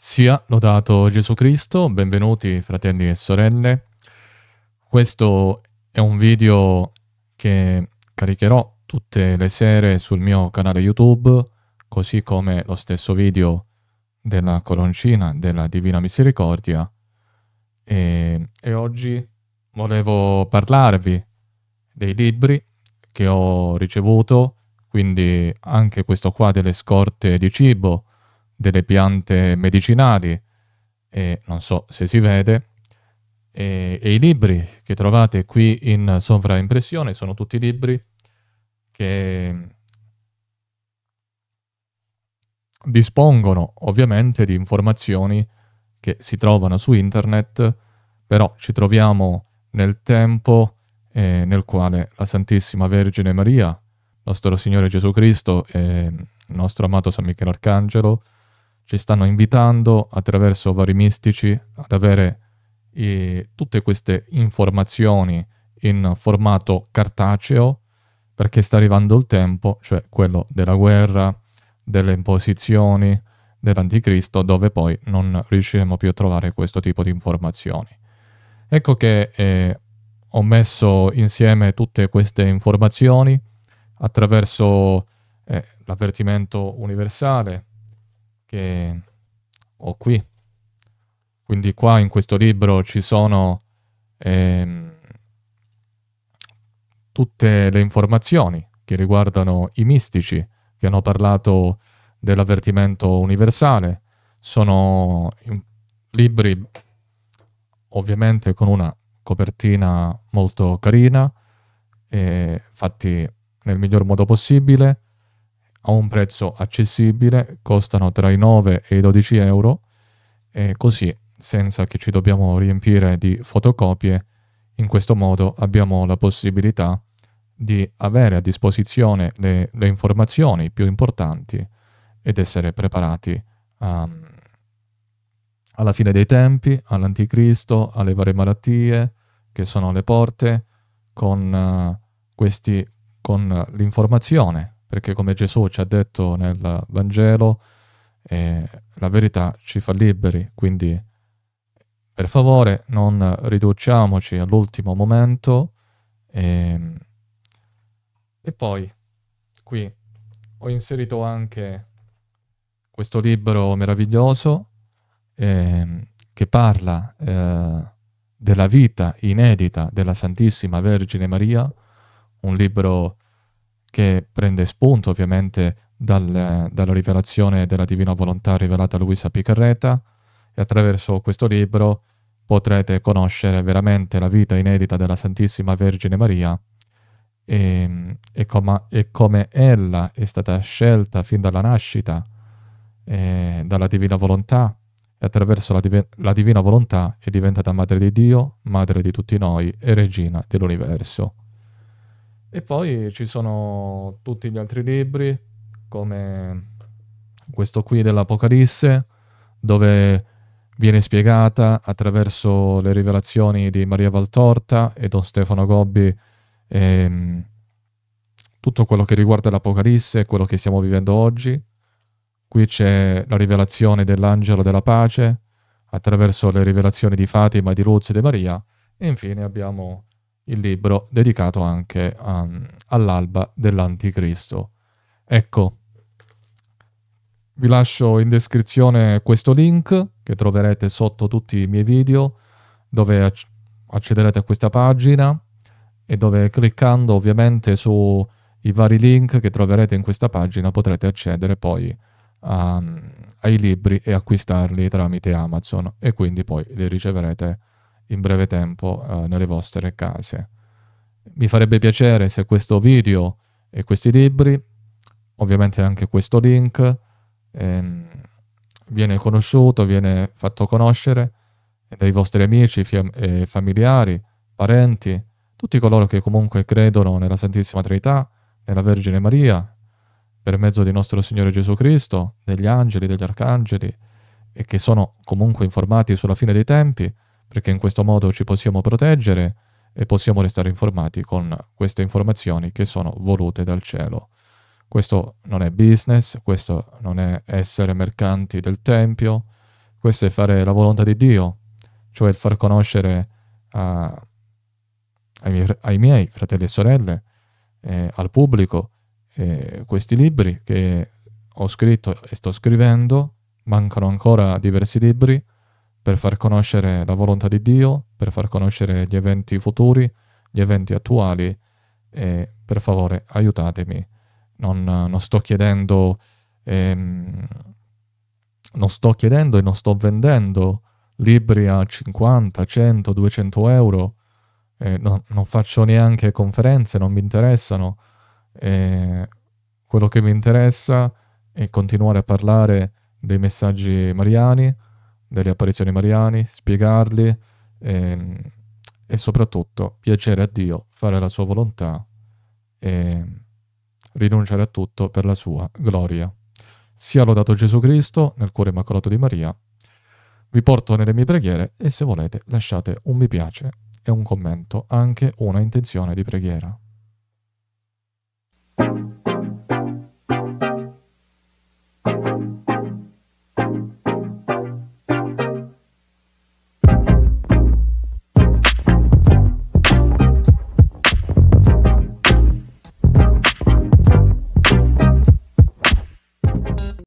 Sia lodato Gesù Cristo, benvenuti fratelli e sorelle. Questo è un video che caricherò tutte le sere sul mio canale YouTube, così come lo stesso video della coroncina della Divina Misericordia. E, e oggi volevo parlarvi dei libri che ho ricevuto, quindi anche questo qua delle scorte di cibo, delle piante medicinali, e non so se si vede, e, e, i libri che trovate qui in sovraimpressione sono tutti libri che dispongono ovviamente di informazioni che si trovano su internet, però ci troviamo nel tempo eh, nel quale la Santissima Vergine Maria, nostro Signore Gesù Cristo e il nostro amato San Michele Arcangelo, ci stanno invitando attraverso vari mistici ad avere eh, tutte queste informazioni in formato cartaceo perché sta arrivando il tempo, cioè quello della guerra, delle imposizioni, dell'anticristo, dove poi non riusciremo più a trovare questo tipo di informazioni. Ecco che eh, ho messo insieme tutte queste informazioni attraverso eh, l'avvertimento universale, che ho qui. Quindi qua in questo libro ci sono ehm, tutte le informazioni che riguardano i mistici che hanno parlato dell'avvertimento universale. Sono libri ovviamente con una copertina molto carina, eh, fatti nel miglior modo possibile, a un prezzo accessibile, costano tra i 9 e i 12 euro e così, senza che ci dobbiamo riempire di fotocopie, in questo modo abbiamo la possibilità di avere a disposizione le, le informazioni più importanti ed essere preparati um, alla fine dei tempi, all'anticristo, alle varie malattie che sono alle porte, con, uh, questi, con l'informazione perché come Gesù ci ha detto nel Vangelo, eh, la verità ci fa liberi, quindi per favore non riduciamoci all'ultimo momento. E, ehm, e poi qui ho inserito anche questo libro meraviglioso eh, che parla eh, della vita inedita della Santissima Vergine Maria, un libro che prende spunto ovviamente dal, dalla rivelazione della divina volontà rivelata a Luisa Picarreta e attraverso questo libro potrete conoscere veramente la vita inedita della Santissima Vergine Maria e, e, com- e come ella è stata scelta fin dalla nascita eh, dalla divina volontà e attraverso la, div- la divina volontà è diventata madre di Dio, madre di tutti noi e regina dell'universo. E poi ci sono tutti gli altri libri, come questo qui dell'Apocalisse, dove viene spiegata attraverso le rivelazioni di Maria Valtorta e Don Stefano Gobbi ehm, tutto quello che riguarda l'Apocalisse e quello che stiamo vivendo oggi. Qui c'è la rivelazione dell'angelo della pace attraverso le rivelazioni di Fatima, di Luz e di Maria. E infine abbiamo il libro dedicato anche um, all'alba dell'anticristo. Ecco, vi lascio in descrizione questo link che troverete sotto tutti i miei video dove acc- accederete a questa pagina e dove cliccando ovviamente sui vari link che troverete in questa pagina potrete accedere poi um, ai libri e acquistarli tramite Amazon e quindi poi li riceverete in breve tempo eh, nelle vostre case. Mi farebbe piacere se questo video e questi libri, ovviamente anche questo link, ehm, viene conosciuto, viene fatto conoscere dai vostri amici, e eh, familiari, parenti, tutti coloro che comunque credono nella Santissima Trinità, nella Vergine Maria, per mezzo di nostro Signore Gesù Cristo, degli angeli, degli arcangeli, e che sono comunque informati sulla fine dei tempi, perché in questo modo ci possiamo proteggere e possiamo restare informati con queste informazioni che sono volute dal cielo. Questo non è business, questo non è essere mercanti del Tempio, questo è fare la volontà di Dio, cioè il far conoscere a, ai, miei, ai, miei, fratelli e sorelle, eh, al pubblico, eh, questi libri che ho scritto e sto scrivendo, mancano ancora diversi libri, per far conoscere la volontà di Dio, per far conoscere gli eventi futuri, gli eventi attuali e per favore aiutatemi. Non, non sto chiedendo, ehm, non sto chiedendo e non sto vendendo libri a 50, 100, 200 euro. Eh, no, non faccio neanche conferenze, non mi interessano. Eh, quello che mi interessa è continuare a parlare dei messaggi mariani, delle apparizioni mariane, spiegarli e, ehm, e, soprattutto piacere a Dio, fare la sua volontà e rinunciare a tutto per la sua gloria. Sia lodato Gesù Cristo nel cuore immacolato di Maria. Vi porto nelle mie preghiere e se volete lasciate un mi piace e un commento, anche una intenzione di preghiera.